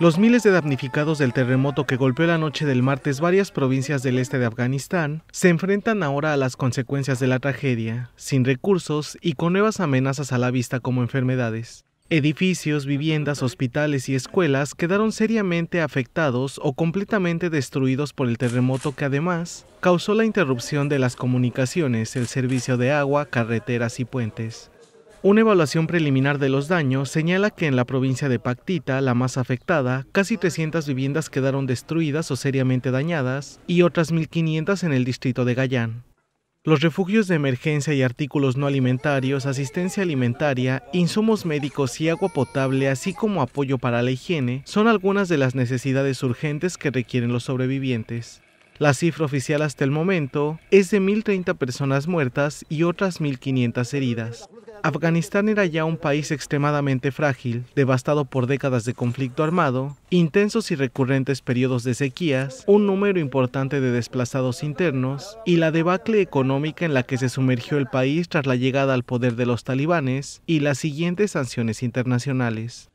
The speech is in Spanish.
Los miles de damnificados del terremoto que golpeó la noche del martes varias provincias del este de Afganistán se enfrentan ahora a las consecuencias de la tragedia, sin recursos y con nuevas amenazas a la vista como enfermedades. Edificios, viviendas, hospitales y escuelas quedaron seriamente afectados o completamente destruidos por el terremoto que además causó la interrupción de las comunicaciones, el servicio de agua, carreteras y puentes. Una evaluación preliminar de los daños señala que en la provincia de Pactita, la más afectada, casi 300 viviendas quedaron destruidas o seriamente dañadas y otras 1.500 en el distrito de Gallán. Los refugios de emergencia y artículos no alimentarios, asistencia alimentaria, insumos médicos y agua potable, así como apoyo para la higiene, son algunas de las necesidades urgentes que requieren los sobrevivientes. La cifra oficial hasta el momento es de 1.030 personas muertas y otras 1.500 heridas. Afganistán era ya un país extremadamente frágil, devastado por décadas de conflicto armado, intensos y recurrentes periodos de sequías, un número importante de desplazados internos y la debacle económica en la que se sumergió el país tras la llegada al poder de los talibanes y las siguientes sanciones internacionales.